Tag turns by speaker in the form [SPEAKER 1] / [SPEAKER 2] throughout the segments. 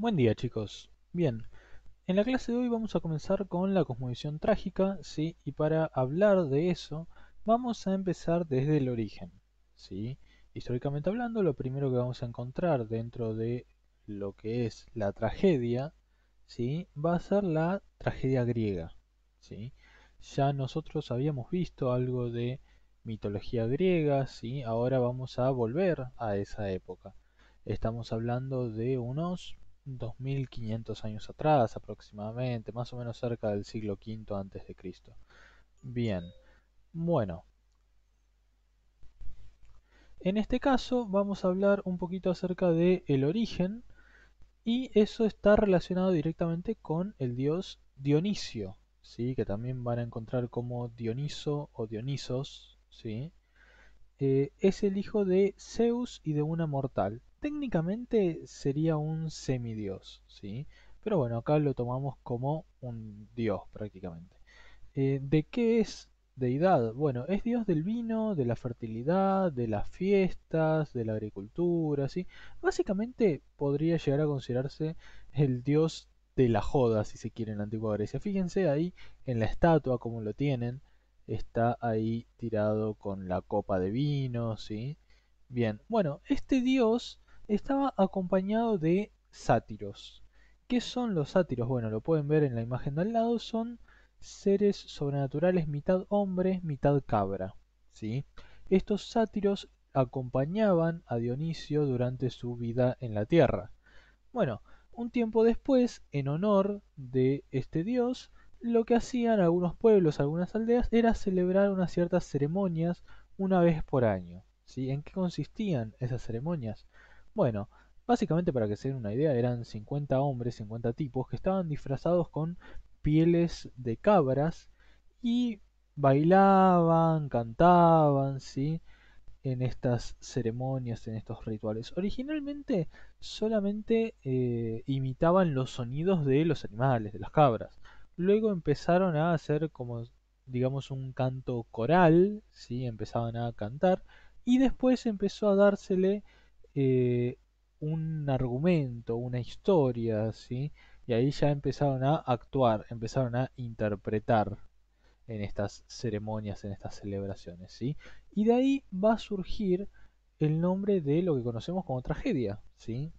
[SPEAKER 1] Buen día chicos. Bien, en la clase de hoy vamos a comenzar con la cosmovisión trágica, ¿sí? Y para hablar de eso, vamos a empezar desde el origen, ¿sí? Históricamente hablando, lo primero que vamos a encontrar dentro de lo que es la tragedia, ¿sí? Va a ser la tragedia griega, ¿sí? Ya nosotros habíamos visto algo de mitología griega, ¿sí? Ahora vamos a volver a esa época. Estamos hablando de unos 2500 años atrás aproximadamente, más o menos cerca del siglo V antes de Cristo. Bien, bueno. En este caso vamos a hablar un poquito acerca del el origen y eso está relacionado directamente con el dios Dionisio, ¿sí? que también van a encontrar como Dioniso o Dionisos. ¿sí? Eh, es el hijo de Zeus y de una mortal técnicamente sería un semidios, ¿sí? Pero bueno, acá lo tomamos como un dios prácticamente. Eh, ¿De qué es deidad? Bueno, es dios del vino, de la fertilidad, de las fiestas, de la agricultura, ¿sí? Básicamente podría llegar a considerarse el dios de la joda, si se quiere, en la antigua Grecia. Fíjense ahí en la estatua como lo tienen, está ahí tirado con la copa de vino, ¿sí? Bien, bueno, este dios estaba acompañado de sátiros. ¿Qué son los sátiros? Bueno, lo pueden ver en la imagen de al lado, son seres sobrenaturales mitad hombre, mitad cabra. ¿sí? Estos sátiros acompañaban a Dionisio durante su vida en la tierra. Bueno, un tiempo después, en honor de este dios, lo que hacían algunos pueblos, algunas aldeas, era celebrar unas ciertas ceremonias una vez por año. ¿sí? ¿En qué consistían esas ceremonias? Bueno, básicamente para que se den una idea, eran 50 hombres, 50 tipos, que estaban disfrazados con pieles de cabras y bailaban, cantaban, ¿sí? En estas ceremonias, en estos rituales. Originalmente solamente eh, imitaban los sonidos de los animales, de las cabras. Luego empezaron a hacer como, digamos, un canto coral, ¿sí? Empezaban a cantar. Y después empezó a dársele eh, un argumento, una historia, ¿sí? Y ahí ya empezaron a actuar, empezaron a interpretar en estas ceremonias, en estas celebraciones, ¿sí? Y de ahí va a surgir el nombre de lo que conocemos como tragedia, ¿sí?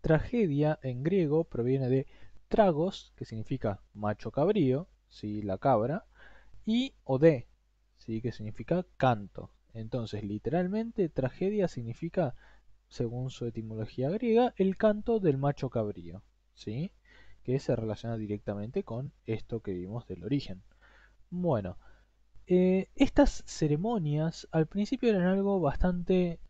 [SPEAKER 1] Tragedia en griego proviene de tragos, que significa macho cabrío, ¿sí? La cabra, y ode, ¿sí? Que significa canto, entonces, literalmente, tragedia significa, según su etimología griega, el canto del macho cabrío, ¿sí? Que se relaciona directamente con esto que vimos del origen. Bueno, eh, estas ceremonias al principio eran algo bastante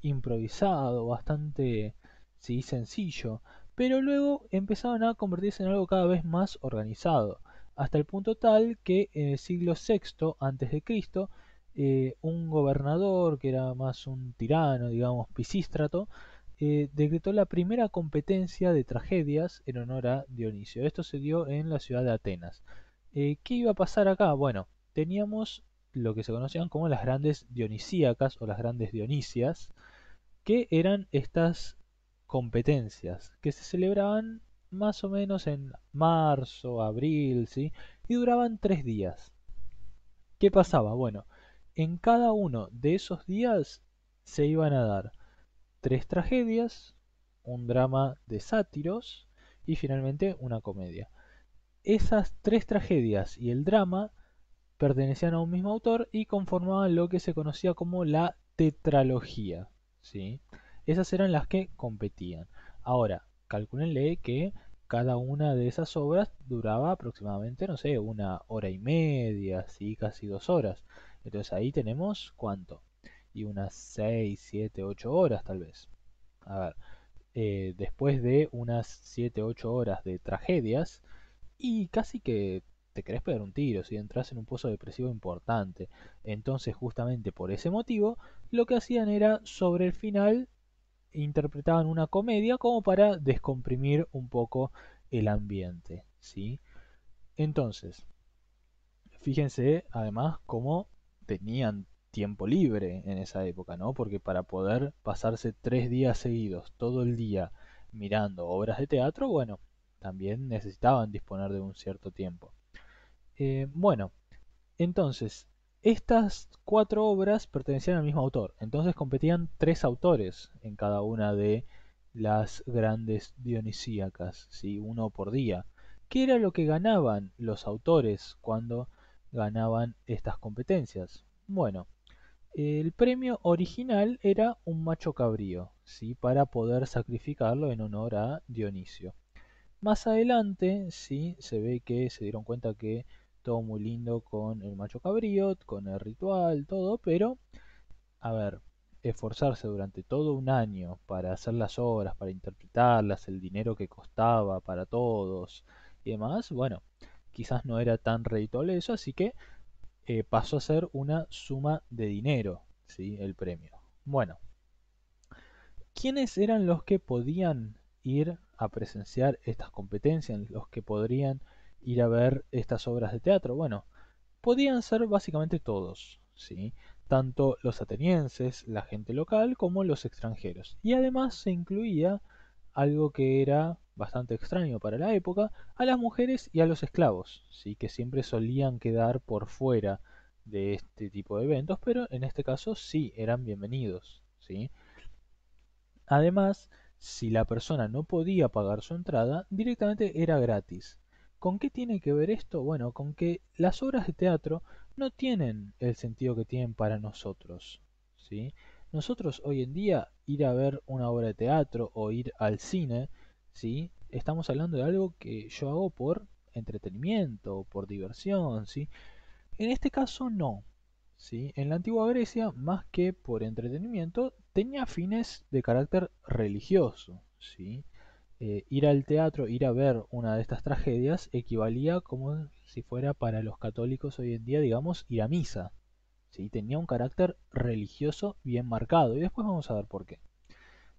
[SPEAKER 1] improvisado, bastante sencillo, pero luego empezaban a convertirse en algo cada vez más organizado, hasta el punto tal que en el siglo VI a.C. Eh, un gobernador, que era más un tirano, digamos, pisístrato, eh, decretó la primera competencia de tragedias en honor a Dionisio. Esto se dio en la ciudad de Atenas. Eh, ¿Qué iba a pasar acá? Bueno, teníamos lo que se conocían como las grandes dionisíacas o las grandes dionisias, que eran estas competencias que se celebraban más o menos en marzo, abril, ¿sí? Y duraban tres días. ¿Qué pasaba? Bueno, en cada uno de esos días se iban a dar tres tragedias, un drama de sátiros y finalmente una comedia. Esas tres tragedias y el drama pertenecían a un mismo autor y conformaban lo que se conocía como la tetralogía. ¿sí? Esas eran las que competían. Ahora, calculenle que cada una de esas obras duraba aproximadamente, no sé, una hora y media, ¿sí? casi dos horas. Entonces ahí tenemos cuánto. Y unas 6, 7, 8 horas tal vez. A ver, eh, después de unas 7, 8 horas de tragedias, y casi que te querés pegar un tiro, si entras en un pozo depresivo importante. Entonces justamente por ese motivo, lo que hacían era sobre el final interpretaban una comedia como para descomprimir un poco el ambiente, ¿sí? Entonces, fíjense además cómo tenían tiempo libre en esa época, ¿no? Porque para poder pasarse tres días seguidos, todo el día, mirando obras de teatro, bueno, también necesitaban disponer de un cierto tiempo. Eh, bueno, entonces, estas cuatro obras pertenecían al mismo autor, entonces competían tres autores en cada una de las grandes dionisíacas, ¿sí? uno por día. ¿Qué era lo que ganaban los autores cuando ganaban estas competencias. Bueno, el premio original era un macho cabrío, ¿sí? para poder sacrificarlo en honor a Dionisio. Más adelante, si se ve que se dieron cuenta que todo muy lindo con el macho cabrío, con el ritual, todo, pero, a ver, esforzarse durante todo un año para hacer las obras, para interpretarlas, el dinero que costaba para todos y demás, bueno, quizás no era tan reditable eso, así que eh, pasó a ser una suma de dinero, ¿sí? El premio. Bueno, ¿quiénes eran los que podían ir a presenciar estas competencias, los que podrían ir a ver estas obras de teatro? Bueno, podían ser básicamente todos, ¿sí? tanto los atenienses, la gente local, como los extranjeros. Y además se incluía algo que era bastante extraño para la época, a las mujeres y a los esclavos, ¿sí? que siempre solían quedar por fuera de este tipo de eventos, pero en este caso sí eran bienvenidos. ¿sí? Además, si la persona no podía pagar su entrada, directamente era gratis. ¿Con qué tiene que ver esto? Bueno, con que las obras de teatro no tienen el sentido que tienen para nosotros. ¿sí? Nosotros hoy en día ir a ver una obra de teatro o ir al cine Estamos hablando de algo que yo hago por entretenimiento, por diversión, ¿sí? En este caso no, En la antigua Grecia, más que por entretenimiento, tenía fines de carácter religioso, ¿sí? Eh, ir al teatro, ir a ver una de estas tragedias, equivalía como si fuera para los católicos hoy en día, digamos, ir a misa. ¿sí? Tenía un carácter religioso bien marcado. Y después vamos a ver por qué.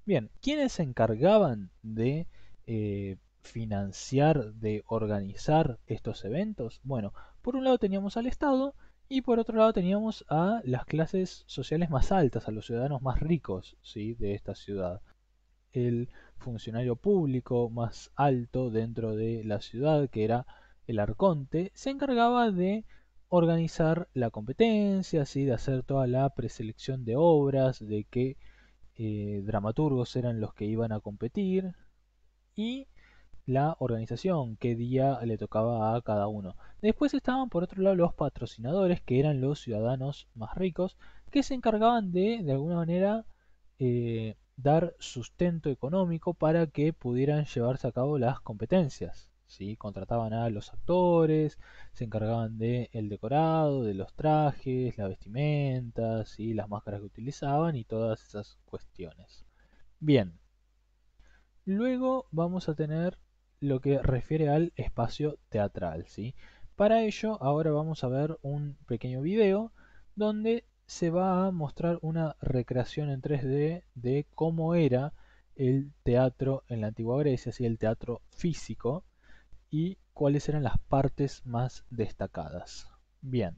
[SPEAKER 1] Bien, ¿quiénes se encargaban de eh, financiar, de organizar estos eventos? Bueno, por un lado teníamos al Estado y por otro lado teníamos a las clases sociales más altas, a los ciudadanos más ricos ¿sí? de esta ciudad. El funcionario público más alto dentro de la ciudad, que era el arconte, se encargaba de organizar la competencia, ¿sí? de hacer toda la preselección de obras, de qué eh, dramaturgos eran los que iban a competir, y la organización, qué día le tocaba a cada uno. Después estaban por otro lado los patrocinadores, que eran los ciudadanos más ricos, que se encargaban de, de alguna manera, eh, dar sustento económico para que pudieran llevarse a cabo las competencias. Contrataban a los actores, se encargaban del el decorado, de los trajes, las vestimentas, y las máscaras que utilizaban y todas esas cuestiones. Bien, Luego vamos a tener lo que refiere al espacio teatral, ¿sí? Para ello, ahora vamos a ver un pequeño video donde se va a mostrar una recreación en 3D de cómo era el teatro en la antigua Grecia, así el teatro físico, y cuáles eran las partes más destacadas. Bien.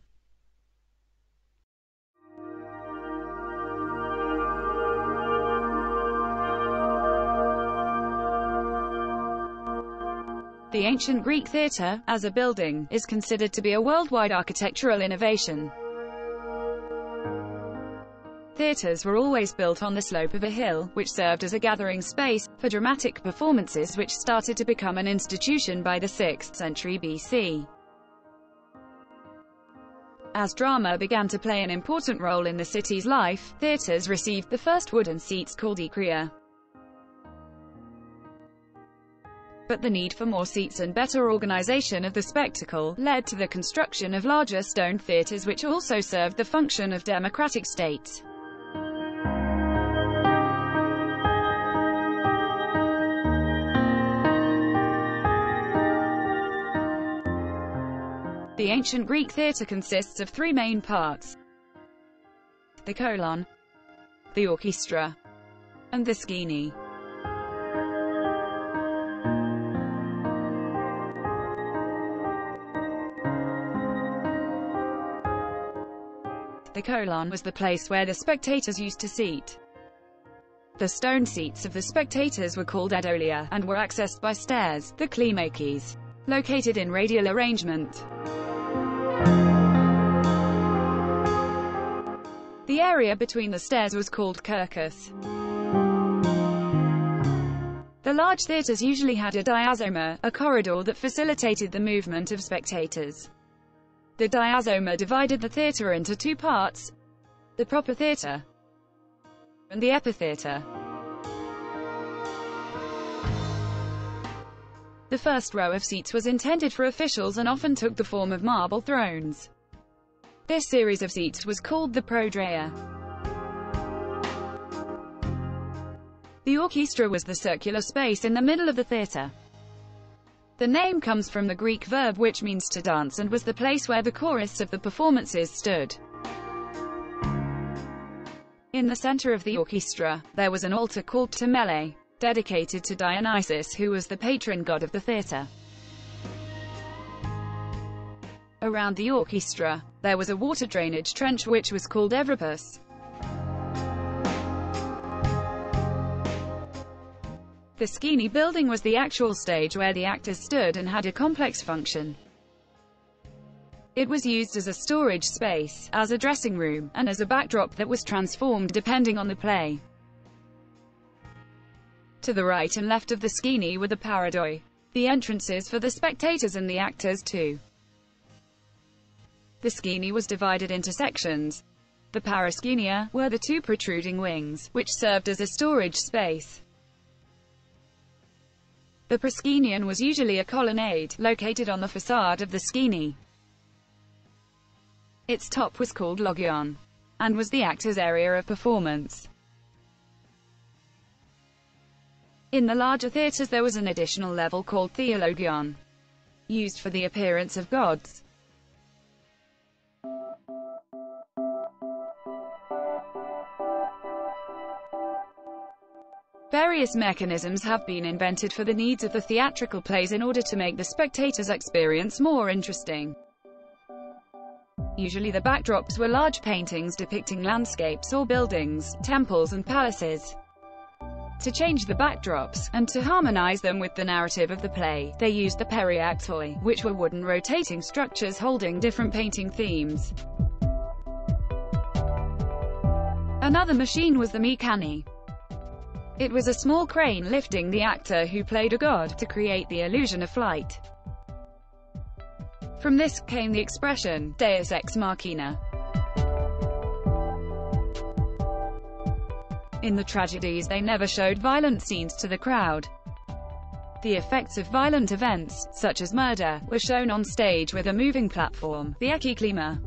[SPEAKER 2] The ancient Greek theatre, as a building, is considered to be a worldwide architectural innovation. Theatres were always built on the slope of a hill, which served as a gathering space, for dramatic performances which started to become an institution by the 6th century BC. As drama began to play an important role in the city's life, theatres received the first wooden seats called ikria. but the need for more seats and better organization of the spectacle led to the construction of larger stone theaters which also served the function of democratic states. The ancient Greek theatre consists of three main parts. The colon, the orchestra, and the skene. The colon was the place where the spectators used to seat. The stone seats of the spectators were called adolia, and were accessed by stairs, the klemakes, located in radial arrangement. The area between the stairs was called kirkus. The large theatres usually had a diazoma, a corridor that facilitated the movement of spectators. The diazoma divided the theatre into two parts, the proper theatre and the epitheatre. The first row of seats was intended for officials and often took the form of marble thrones. This series of seats was called the prodrea. The orchestra was the circular space in the middle of the theatre. The name comes from the Greek verb which means to dance and was the place where the chorus of the performances stood. In the center of the orchestra, there was an altar called Temele, dedicated to Dionysus who was the patron god of the theater. Around the orchestra, there was a water drainage trench which was called Evropus. The Fischini building was the actual stage where the actors stood and had a complex function. It was used as a storage space, as a dressing room, and as a backdrop that was transformed depending on the play. To the right and left of the Schini were the paradoi, the entrances for the spectators and the actors too. The Schini was divided into sections. The paraschinia were the two protruding wings, which served as a storage space. The proscenium was usually a colonnade, located on the facade of the Skini. Its top was called Logion, and was the actor's area of performance. In the larger theatres there was an additional level called Theologion, used for the appearance of gods. Various mechanisms have been invented for the needs of the theatrical plays in order to make the spectator's experience more interesting. Usually the backdrops were large paintings depicting landscapes or buildings, temples and palaces. To change the backdrops, and to harmonize them with the narrative of the play, they used the periactoi, which were wooden rotating structures holding different painting themes. Another machine was the Mikani. It was a small crane lifting the actor who played a god to create the illusion of flight. From this came the expression, deus ex machina. In the tragedies they never showed violent scenes to the crowd. The effects of violent events, such as murder, were shown on stage with a moving platform, the ekiklima.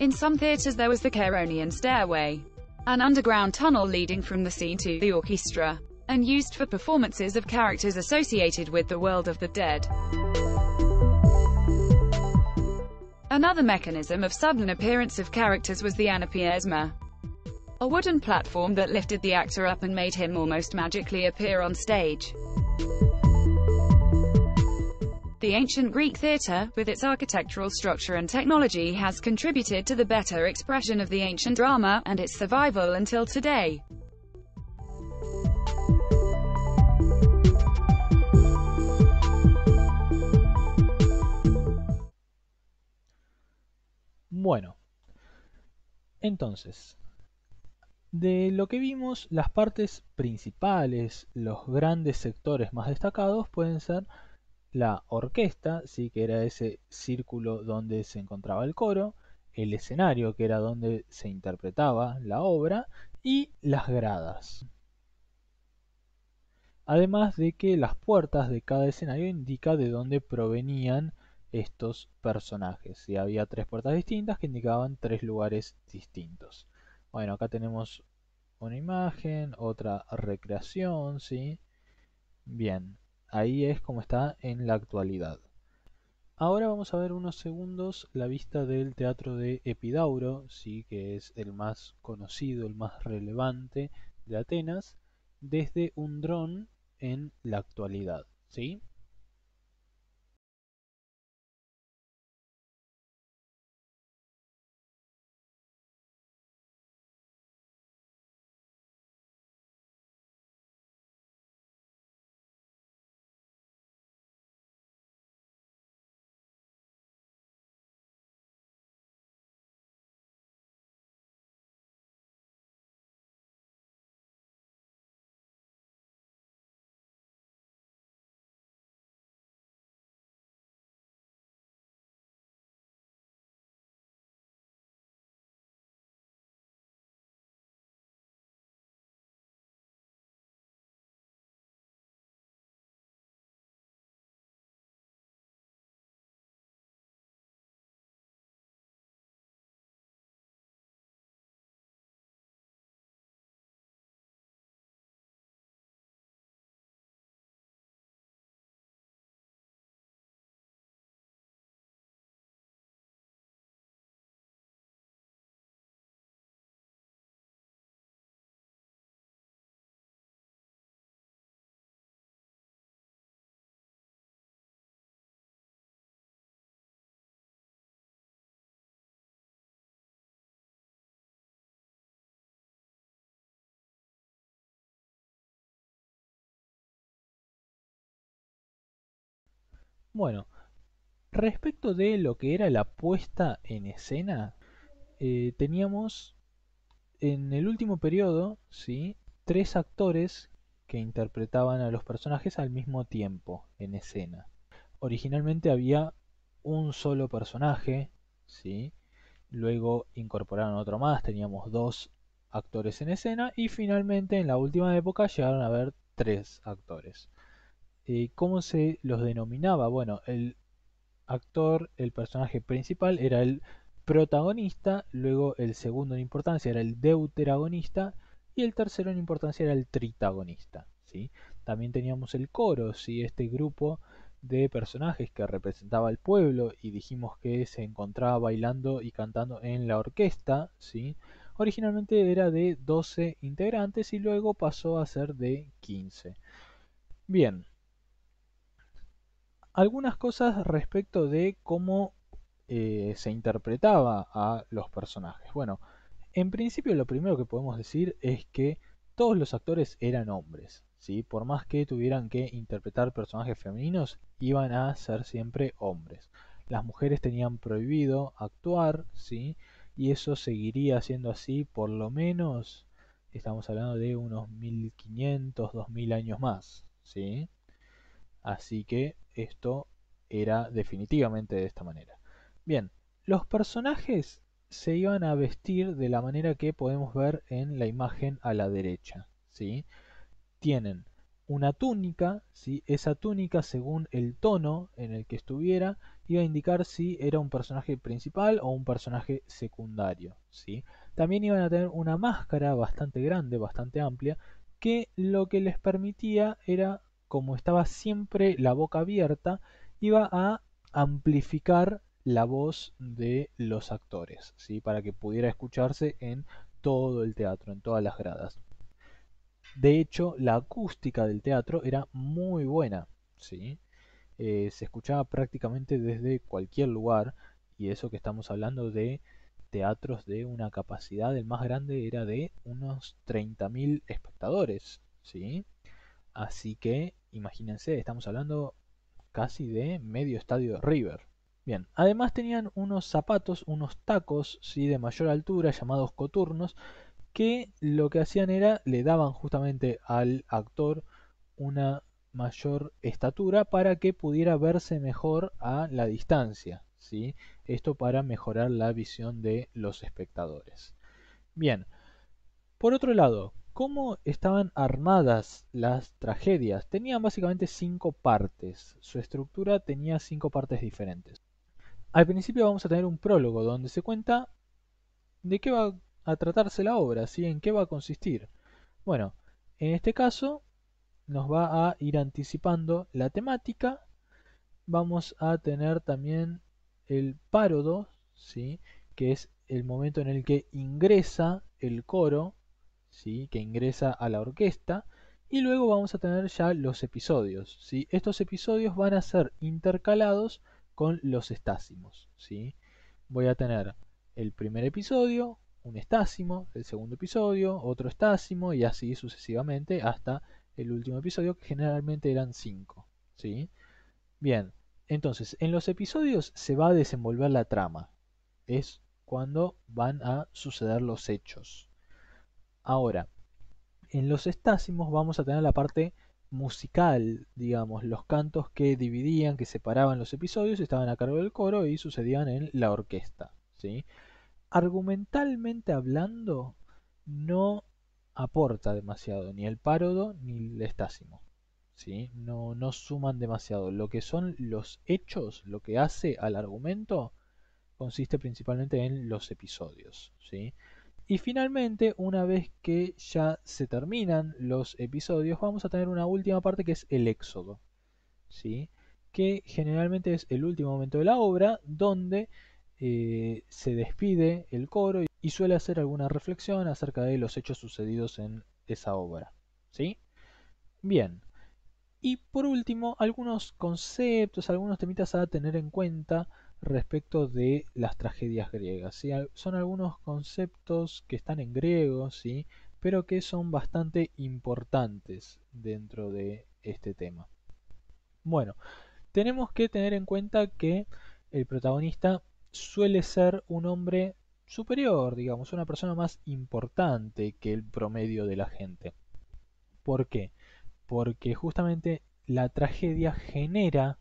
[SPEAKER 2] In some theatres there was the Caronian stairway, an underground tunnel leading from the scene to the orchestra, and used for performances of characters associated with the world of the dead. Another mechanism of sudden appearance of characters was the anapiasma, a wooden platform that lifted the actor up and made him almost magically appear on stage. The ancient Greek theatre, with its architectural structure and technology has contributed to the better expression of the ancient drama, and its survival until today.
[SPEAKER 1] Bueno, entonces, de lo que vimos, las partes principales, los grandes sectores más destacados pueden ser la orquesta, ¿sí? que era ese círculo donde se encontraba el coro, el escenario, que era donde se interpretaba la obra, y las gradas. Además de que las puertas de cada escenario indica de dónde provenían estos personajes. Y había tres puertas distintas que indicaban tres lugares distintos. Bueno, acá tenemos una imagen, otra recreación, ¿sí? Bien. Ahí es como está en la actualidad. Ahora vamos a ver unos segundos la vista del teatro de Epidauro, sí que es el más conocido, el más relevante de Atenas, desde un dron en la actualidad,
[SPEAKER 2] ¿sí? Bueno, respecto de lo que era la
[SPEAKER 1] puesta en escena, eh, teníamos en el último periodo, ¿sí? Tres actores que interpretaban a los personajes al mismo tiempo en escena. Originalmente había un solo personaje, Luego incorporaron otro más, teníamos dos actores en escena y finalmente en la última época llegaron a haber tres actores. Eh, ¿cómo se los denominaba? Bueno, el actor, el personaje principal era el protagonista, luego el segundo en importancia era el deuteragonista y el tercero en importancia era el tritagonista. ¿sí? También teníamos el coro, ¿sí? este grupo de personajes que representaba al pueblo y dijimos que se encontraba bailando y cantando en la orquesta. ¿sí? Originalmente era de 12 integrantes y luego pasó a ser de 15. Bien, algunas cosas respecto de cómo eh, se interpretaba a los personajes. Bueno, en principio lo primero que podemos decir es que todos los actores eran hombres. ¿sí? Por más que tuvieran que interpretar personajes femeninos, iban a ser siempre hombres. Las mujeres tenían prohibido actuar, ¿sí? y eso seguiría siendo así por lo menos, estamos hablando de unos 1500, 2000 años más. ¿sí? Así que esto era definitivamente de esta manera. Bien, los personajes se iban a vestir de la manera que podemos ver en la imagen a la derecha. ¿sí? Tienen una túnica, ¿sí? esa túnica según el tono en el que estuviera iba a indicar si era un personaje principal o un personaje secundario. ¿sí? También iban a tener una máscara bastante grande, bastante amplia, que lo que les permitía era como estaba siempre la boca abierta, iba a amplificar la voz de los actores, ¿sí? para que pudiera escucharse en todo el teatro, en todas las gradas. De hecho, la acústica del teatro era muy buena, ¿sí? Eh, se escuchaba prácticamente desde cualquier lugar, y eso que estamos hablando de teatros de una capacidad, el más grande era de unos 30.000 espectadores, ¿sí? Así que, imagínense, estamos hablando casi de medio estadio de River. Bien, además tenían unos zapatos, unos tacos, sí, de mayor altura, llamados coturnos, que lo que hacían era, le daban justamente al actor una mayor estatura para que pudiera verse mejor a la distancia, ¿sí? Esto para mejorar la visión de los espectadores. Bien, por otro lado, cómo estaban armadas las tragedias. Tenían básicamente cinco partes. Su estructura tenía cinco partes diferentes. Al principio vamos a tener un prólogo donde se cuenta de qué va a tratarse la obra, ¿sí? en qué va a consistir. Bueno, en este caso nos va a ir anticipando la temática. Vamos a tener también el párodo, ¿sí? que es el momento en el que ingresa el coro que ingresa a la orquesta. Y luego vamos a tener ya los episodios. ¿sí? Estos episodios van a ser intercalados con los estásimos. ¿sí? Voy a tener el primer episodio, un estácimo, el segundo episodio, otro estásimo y así sucesivamente hasta el último episodio, que generalmente eran cinco ¿sí? Bien, entonces en los episodios se va a desenvolver la trama. Es cuando van a suceder los hechos. Ahora, en los estásimos vamos a tener la parte musical, digamos, los cantos que dividían, que separaban los episodios, estaban a cargo del coro y sucedían en la orquesta. ¿sí? Argumentalmente hablando, no aporta demasiado, ni el párodo ni el estásimo. ¿sí? No, no suman demasiado. Lo que son los hechos, lo que hace al argumento, consiste principalmente en los episodios. ¿sí? Y finalmente, una vez que ya se terminan los episodios, vamos a tener una última parte que es el éxodo, ¿sí? que generalmente es el último momento de la obra, donde eh, se despide el coro y suele hacer alguna reflexión acerca de los hechos sucedidos en esa obra. ¿sí? Bien. Y por último, algunos conceptos, algunos temitas a tener en cuenta respecto de las tragedias griegas. Son algunos conceptos que están en griego, ¿sí? pero que son bastante importantes dentro de este tema. Bueno, tenemos que tener en cuenta que el protagonista suele ser un hombre superior, digamos, una persona más importante que el promedio de la gente. ¿Por qué? Porque justamente la tragedia genera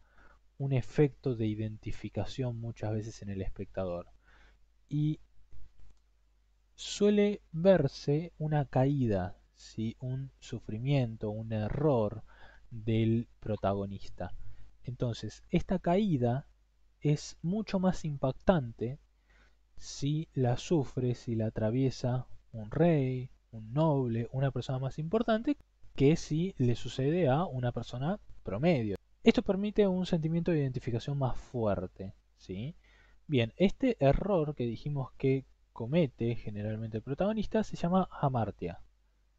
[SPEAKER 1] un efecto de identificación muchas veces en el espectador. Y suele verse una caída, si un sufrimiento, un error del protagonista. Entonces, esta caída es mucho más impactante si la sufre, si la atraviesa un rey, un noble, una persona más importante, que si le sucede a una persona promedio. Esto permite un sentimiento de identificación más fuerte, ¿sí? Bien, este error que dijimos que comete generalmente el protagonista se llama amartia,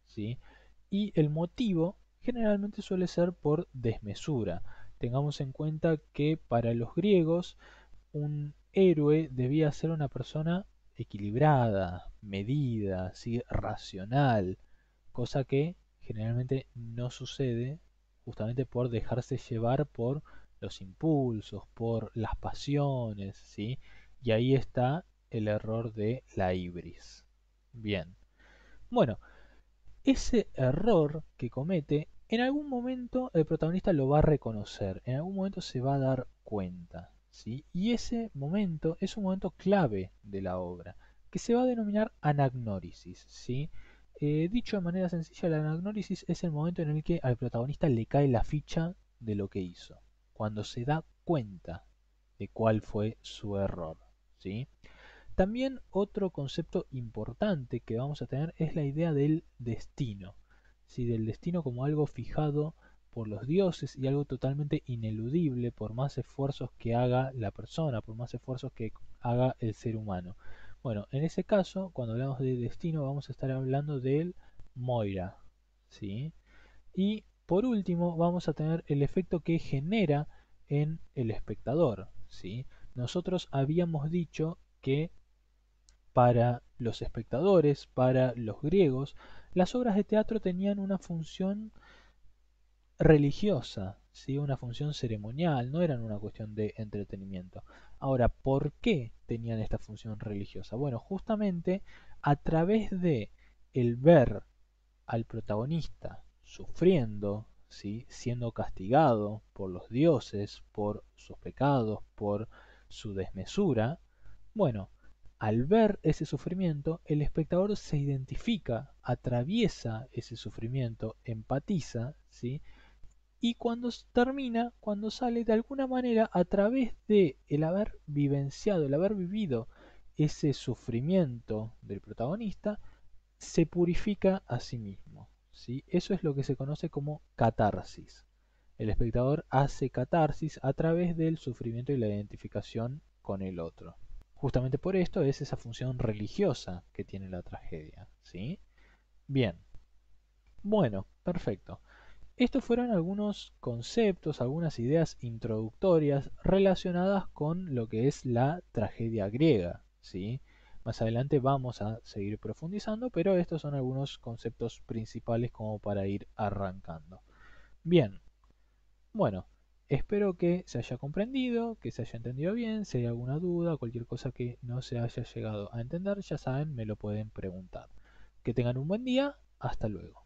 [SPEAKER 1] ¿sí? Y el motivo generalmente suele ser por desmesura. Tengamos en cuenta que para los griegos un héroe debía ser una persona equilibrada, medida, ¿sí? racional, cosa que generalmente no sucede justamente por dejarse llevar por los impulsos, por las pasiones, ¿sí? Y ahí está el error de la ibris. Bien. Bueno, ese error que comete, en algún momento el protagonista lo va a reconocer, en algún momento se va a dar cuenta, ¿sí? Y ese momento es un momento clave de la obra, que se va a denominar anagnórisis, ¿sí? sí eh, dicho de manera sencilla, la anagnórisis es el momento en el que al protagonista le cae la ficha de lo que hizo, cuando se da cuenta de cuál fue su error. ¿sí? También otro concepto importante que vamos a tener es la idea del destino, ¿sí? del destino como algo fijado por los dioses y algo totalmente ineludible por más esfuerzos que haga la persona, por más esfuerzos que haga el ser humano. Bueno, en ese caso, cuando hablamos de destino, vamos a estar hablando del Moira. ¿sí? Y por último, vamos a tener el efecto que genera en el espectador. ¿sí? Nosotros habíamos dicho que para los espectadores, para los griegos, las obras de teatro tenían una función religiosa, ¿sí? una función ceremonial, no eran una cuestión de entretenimiento. Ahora, ¿por qué tenían esta función religiosa? Bueno, justamente a través de el ver al protagonista sufriendo, ¿sí? siendo castigado por los dioses, por sus pecados, por su desmesura, bueno, al ver ese sufrimiento, el espectador se identifica, atraviesa ese sufrimiento, empatiza, ¿sí? y cuando termina, cuando sale de alguna manera a través de el haber vivenciado, el haber vivido ese sufrimiento del protagonista, se purifica a sí mismo. ¿sí? Eso es lo que se conoce como catarsis. El espectador hace catarsis a través del sufrimiento y la identificación con el otro. Justamente por esto es esa función religiosa que tiene la tragedia. ¿sí? Bien. Bueno, perfecto. Estos fueron algunos conceptos, algunas ideas introductorias relacionadas con lo que es la tragedia griega. ¿sí? Más adelante vamos a seguir profundizando, pero estos son algunos conceptos principales como para ir arrancando. Bien, bueno, espero que se haya comprendido, que se haya entendido bien, si hay alguna duda, cualquier cosa que no se haya llegado a entender, ya saben, me lo pueden preguntar. Que tengan un buen día, hasta luego.